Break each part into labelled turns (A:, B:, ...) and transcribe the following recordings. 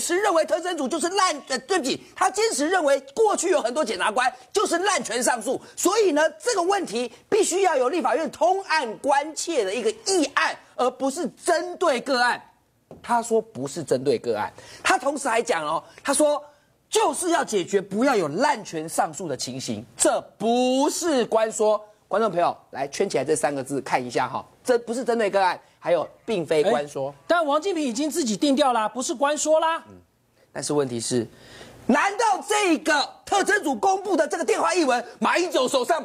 A: 持认为特征组就是滥呃对不起，他坚持认为过去有很多检察官就是滥权上诉，所以呢这个问题必须要有立法院通案关切的一个议案，而不是针对个案。他说不是针对个案，他同时还讲哦，他说就是要解决不要有滥权上诉的情形，这不是官说。观众朋友来圈起来这三个字看一下哈，这不是针对个案，还有并非官说。王金平已经自己定掉了，不是官说啦。嗯，但是问题是，难道这个特征组公布的这个电话译文，马英九手上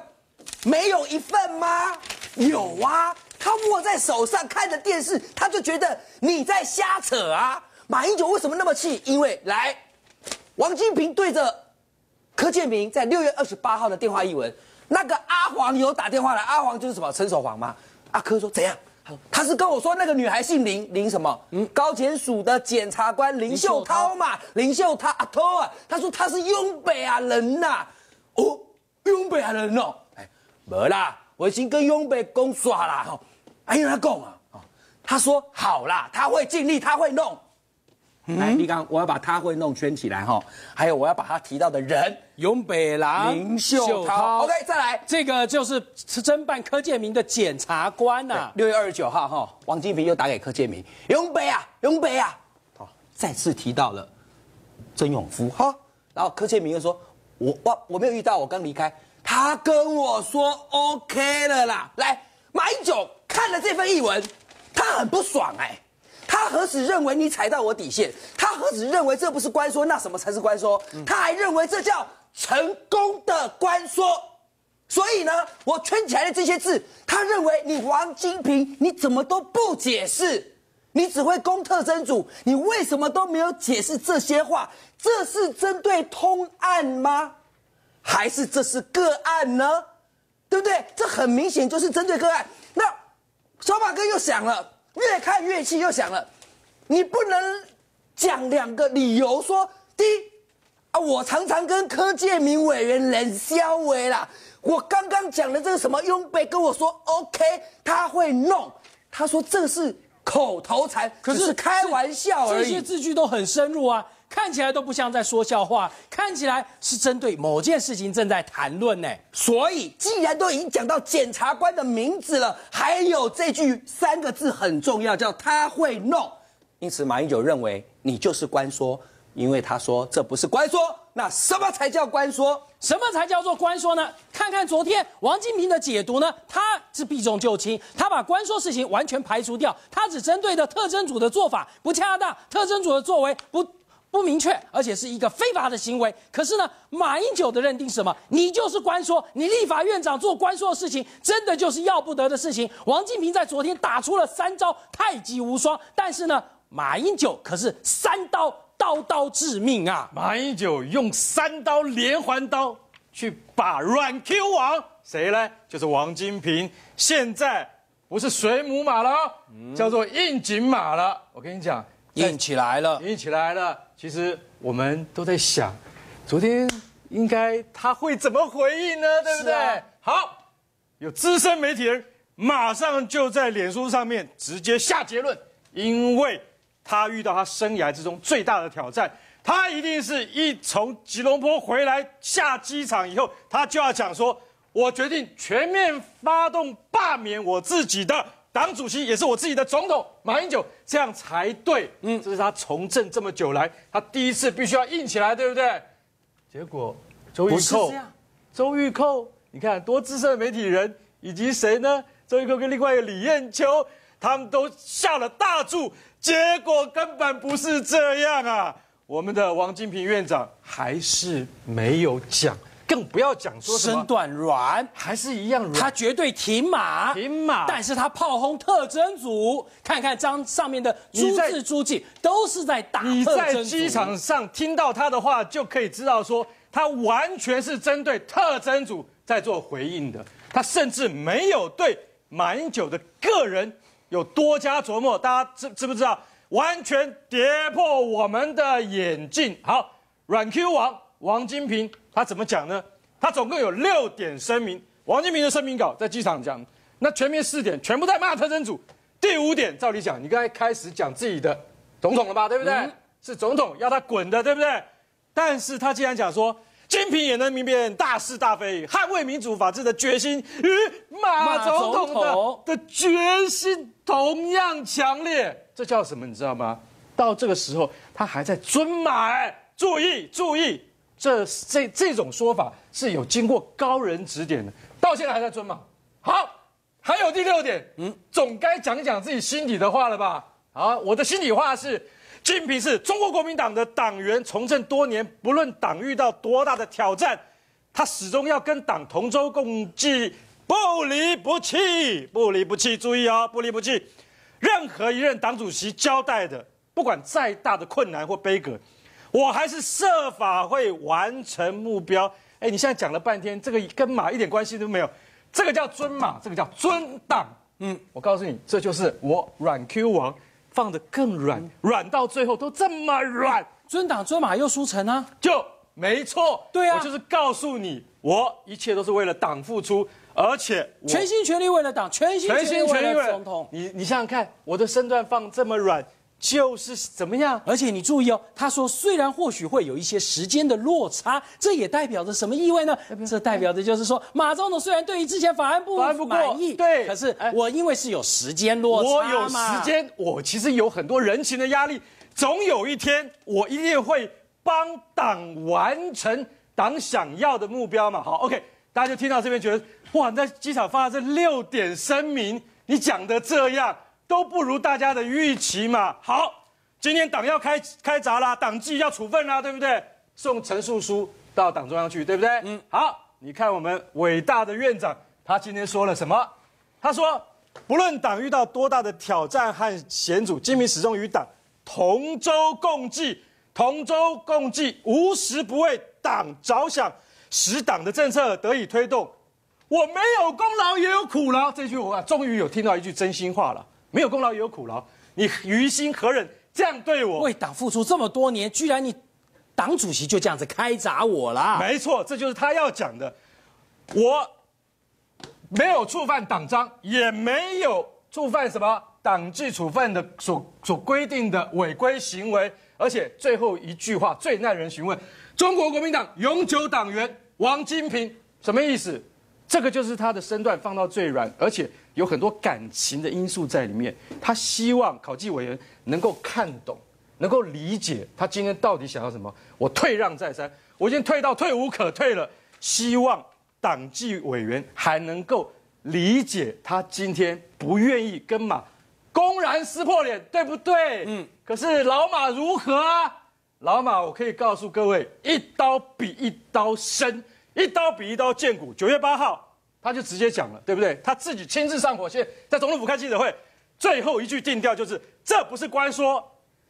A: 没有一份吗？有啊，他握在手上，看着电视，他就觉得你在瞎扯啊。马英九为什么那么气？因为来，王金平对着柯建明在六月二十八号的电话译文，那个阿黄有打电话来，阿黄就是什么陈守煌吗？阿柯说怎样？他是跟我说那个女孩姓林，林什么？嗯，高检署的检察官林秀涛嘛，林秀涛阿涛啊。他说他是永北啊人呐，哦，永北啊人哦，哎，没啦，我已经跟永北公耍啦哈，哎，他讲啊？他说好啦，他会尽力，他会弄。来，李刚，我要把他会弄圈起来哈。还有，我要把他提到的人，永北郎、林
B: 秀涛。OK，再来，这个就是是侦办柯建明的检察官呐。六
A: 月二十九号哈，王金平又打给柯建明，永北啊，永北啊，好，再次提到了曾永夫哈。然后柯建明又说，我我我没有遇到，我刚离开。他跟我说 OK 了啦。来，马英九看了这份译文，他很不爽哎。他何止认为你踩到我底线？他何止认为这不是官说？那什么才是官说？他还认为这叫成功的官说。所以呢，我圈起来的这些字，他认为你王金平你怎么都不解释？你只会攻特征组？你为什么都没有解释这些话？这是针对通案吗？还是这是个案呢？对不对？这很明显就是针对个案。那小马哥又想了。越看越气，又想了，你不能讲两个理由。说第一，啊，我常常跟柯建明委员冷笑啦，我刚刚讲的这个什么拥被跟我说 OK，他会弄。他说这是口头禅，可是开玩笑而已。这些字句都很深
B: 入啊。看起来都不像在说笑话，看起来是针对某件事情正在谈
A: 论呢。所以，既然都已经讲到检察官的名字了，还有这句三个字很重要，叫他会弄。因此，马英九认为你就是官说，因为他说这不是官说。那什么才叫官说？什么才叫做
B: 官说呢？看看昨天王金平的解读呢，他是避重就轻，他把官说事情完全排除掉，他只针对的特征组的做法不恰当，特征组的作为不。不明确，而且是一个非法的行为。可是呢，马英九的认定是什么？你就是官说，你立法院长做官说的事情，真的就是要不得的事情。王金平在昨天打出了三招太极无双，但是呢，马英九可是三刀
C: 刀刀致命啊！马英九用三刀连环刀去把软 Q 王谁呢？就是王金平。现在不是水母马了，叫做硬景马了。我跟你讲。硬起来了，硬起来了。其实我们都在想，昨天应该他会怎么回应呢？对不对？好，有资深媒体人马上就在脸书上面直接下结论，因为他遇到他生涯之中最大的挑战，他一定是一从吉隆坡回来下机场以后，他就要讲说：“我决定全面发动罢免我自己的。”党主席也是我自己的总统马英九，这样才对。嗯，这是他从政这么久来，他第一次必须要硬起来，对不对？结果周玉这周玉蔻，你看多资深的媒体人，以及谁呢？周玉蔻跟另外一个李艳秋，他们都下了大注，结果根本不是这样啊！我们的王金平院长还是没有讲。更不要讲说身段软，还是一样，软。他绝对挺马，挺马。但是他炮轰特征组，看看张上面的诸字诸记都是在打。你在机场上听到他的话，就可以知道说，他完全是针对特征组在做回应的。他甚至没有对满九的个人有多加琢磨。大家知知不知道？完全跌破我们的眼镜。好，软 Q 王王金平。他怎么讲呢？他总共有六点声明，王金平的声明稿在机场讲，那前面四点全部在骂特征组。第五点，照理讲，你该开始讲自己的总统了吧，对不对？是总统要他滚的，对不对？但是他竟然讲说，金平也能明辨大是大非，捍卫民主法治的决心与马总统的决心同样强烈。这叫什么？你知道吗？到这个时候，他还在尊马，哎，注意注意。这这这种说法是有经过高人指点的，到现在还在尊嘛？好，还有第六点，嗯，总该讲讲自己心底的话了吧？好，我的心里话是：金平是中国国民党的党员，从政多年，不论党遇到多大的挑战，他始终要跟党同舟共济，不离不弃，不离不弃。注意哦，不离不弃。任何一任党主席交代的，不管再大的困难或悲葛。我还是设法会完成目标。哎，你现在讲了半天，这个跟马一点关系都没有，这个叫尊马，这个叫尊党。嗯，我告诉你，这就是我软 Q 王放得更软，软到最后都这么软。尊党尊马又输成呢？就没错，对啊，我就是告诉你，我一切都是为了党付出，而且全心全意为了党，全心全心全意为了总统。你你想想看，我的身段放这么软。就是怎么样？而且你注意哦，
B: 他说虽然或许会有一些时间的落差，这也代表着什么意味呢？这代表的就是说，马总统虽然对于之前法案不满意，对，可是我因为是有时
C: 间落差我有时间，我其实有很多人情的压力，总有一天我一定会帮党完成党想要的目标嘛。好，OK，大家就听到这边，觉得哇，那机场发了这六点声明，你讲的这样。都不如大家的预期嘛。好，今天党要开开闸啦，党纪要处分啦，对不对？送陈述书到党中央去，对不对？嗯，好，你看我们伟大的院长，他今天说了什么？他说，不论党遇到多大的挑战和险阻，金明始终与党同舟共济，同舟共济，无时不为党着想，使党的政策得以推动。我没有功劳也有苦劳，这句话终于有听到一句真心话了。没有功劳也有苦劳，你于心何忍这样对我？为党付出这么多年，居然你党主席就这样子开砸我了？没错，这就是他要讲的。我没有触犯党章，也没有触犯什么党纪处分的所所规定的违规行为，而且最后一句话最耐人寻味：中国国民党永久党员王金平什么意思？这个就是他的身段放到最软，而且有很多感情的因素在里面。他希望考纪委员能够看懂，能够理解他今天到底想要什么。我退让再三，我已经退到退无可退了。希望党纪委员还能够理解他今天不愿意跟马公然撕破脸，对不对？嗯。可是老马如何？啊？老马，我可以告诉各位，一刀比一刀深，一刀比一刀见骨。九月八号。他就直接讲了，对不对？他自己亲自上火线，在总统府开记者会，最后一句定调就是“这不是官说”。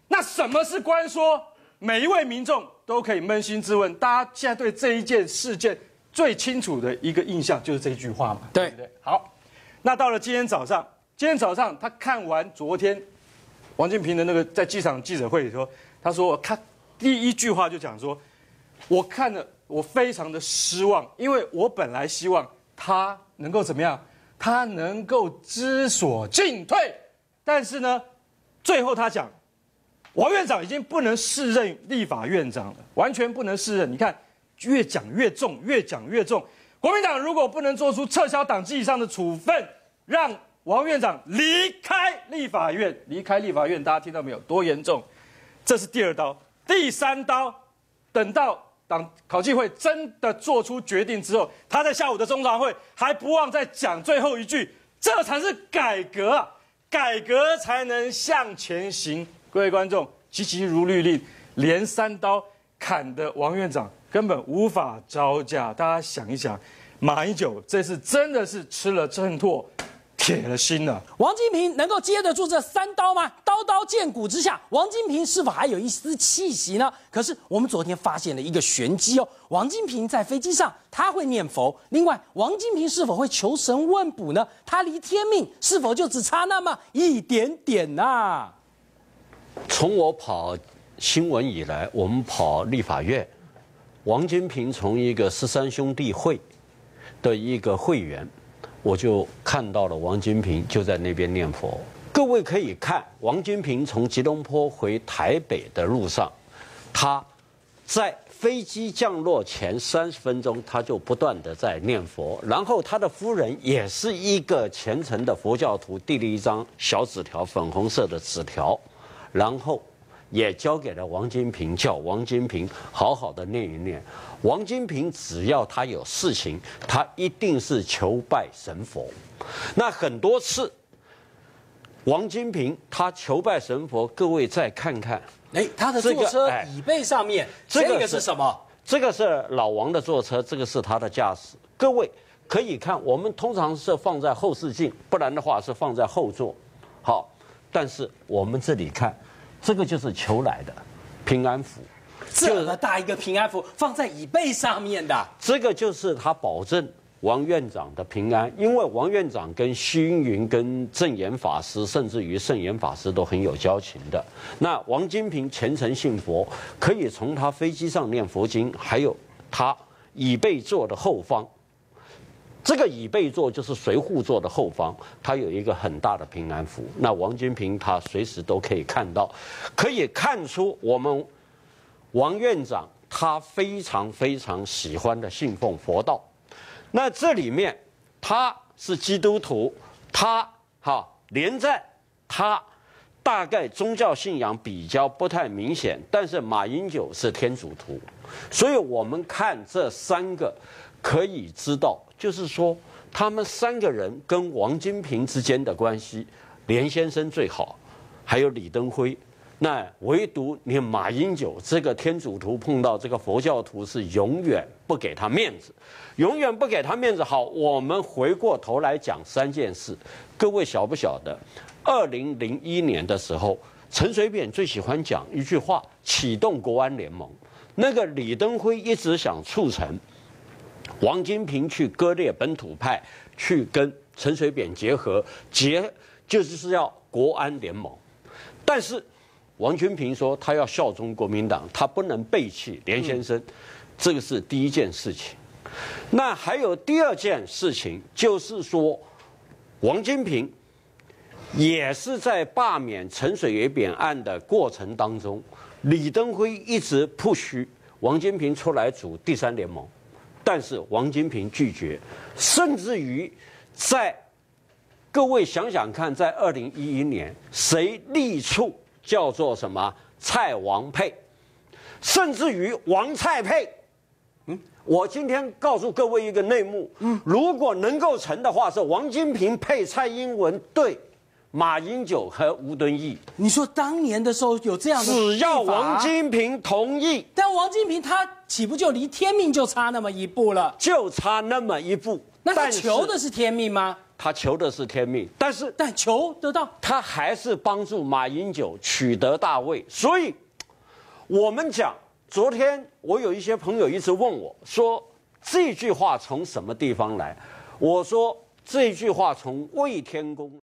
C: 那什么是官说？每一位民众都可以扪心自问。大家现在对这一件事件最清楚的一个印象，就是这句话嘛？对不对？好，那到了今天早上，今天早上他看完昨天王建平的那个在机场记者会以后，他说他第一句话就讲说：“我看了，我非常的失望，因为我本来希望。”他能够怎么样？他能够知所进退，但是呢，最后他讲，王院长已经不能视任立法院长了，完全不能视任。你看，越讲越重，越讲越重。国民党如果不能做出撤销党纪上的处分，让王院长离开立法院，离开立法院，大家听到没有？多严重？这是第二刀，第三刀，等到。当考纪会真的做出决定之后，他在下午的中常会还不忘再讲最后一句：“这才是改革，改革才能向前行。”各位观众，急急如律令，连三刀砍的王院长根本无法招架。大家想一想，马英九这次真的是吃了秤砣。铁了心了，王金平
B: 能够接得住这三刀吗？刀刀见骨之下，王金平是否还有一丝气息呢？可是我们昨天发现了一个玄机哦，王金平在飞机上他会念佛，另外王金平是否会求神问卜呢？他离天命是否就只差那么一点点呢？
D: 从我跑新闻以来，我们跑立法院，王金平从一个十三兄弟会的一个会员。我就看到了王金平就在那边念佛，各位可以看王金平从吉隆坡回台北的路上，他在飞机降落前三十分钟，他就不断的在念佛，然后他的夫人也是一个虔诚的佛教徒，递了一张小纸条，粉红色的纸条，然后。也交给了王金平，叫王金平好好的念一念。王金平只要他有事情，他一定是求拜神佛。那很多次，王金平他求拜神佛，各位再看看，哎，他的坐车
B: 椅背上面这个是什么？
D: 这个是老王的坐车，这个是他的驾驶。各位可以看，我们通常是放在后视镜，不然的话是放在后座。好，但是我们这里看。这个就是求来的平安符，这么大一个平安符放在椅背上面的，这个就是他保证王院长的平安，因为王院长跟虚云、跟正言法师，甚至于圣言法师都很有交情的。那王金平虔诚信佛，可以从他飞机上念佛经，还有他椅背坐的后方。这个椅背座就是随护座的后方，它有一个很大的平安符。那王金平他随时都可以看到，可以看出我们王院长他非常非常喜欢的信奉佛道。那这里面他是基督徒，他哈连战他大概宗教信仰比较不太明显，但是马英九是天主徒，所以我们看这三个可以知道。就是说，他们三个人跟王金平之间的关系，连先生最好，还有李登辉，那唯独你马英九这个天主徒碰到这个佛教徒是永远不给他面子，永远不给他面子。好，我们回过头来讲三件事，各位晓不晓得？二零零一年的时候，陈水扁最喜欢讲一句话：启动国安联盟。那个李登辉一直想促成。王金平去割裂本土派，去跟陈水扁结合结，就是是要国安联盟。但是王金平说他要效忠国民党，他不能背弃连先生，这个是第一件事情。那还有第二件事情，就是说王金平也是在罢免陈水扁案的过程当中，李登辉一直不许王金平出来组第三联盟。但是王金平拒绝，甚至于，在各位想想看，在二零一一年谁立处叫做什么蔡王配，甚至于王蔡配，嗯，我今天告诉各位一个内幕，嗯，如果能够成的话，是王金平配蔡英文对。马英九和吴敦义，你说当年的时候有这样？只要王金平
B: 同意，但王金平他岂不就离天命就差那么一步了？就差那么
D: 一步。那他求的是天命吗？他求的是天命，但是但求得到，他还是帮助马英九取得大位。所以，我们讲，昨天我有一些朋友一直问我说这句话从什么地方来？我说这句话从魏天公。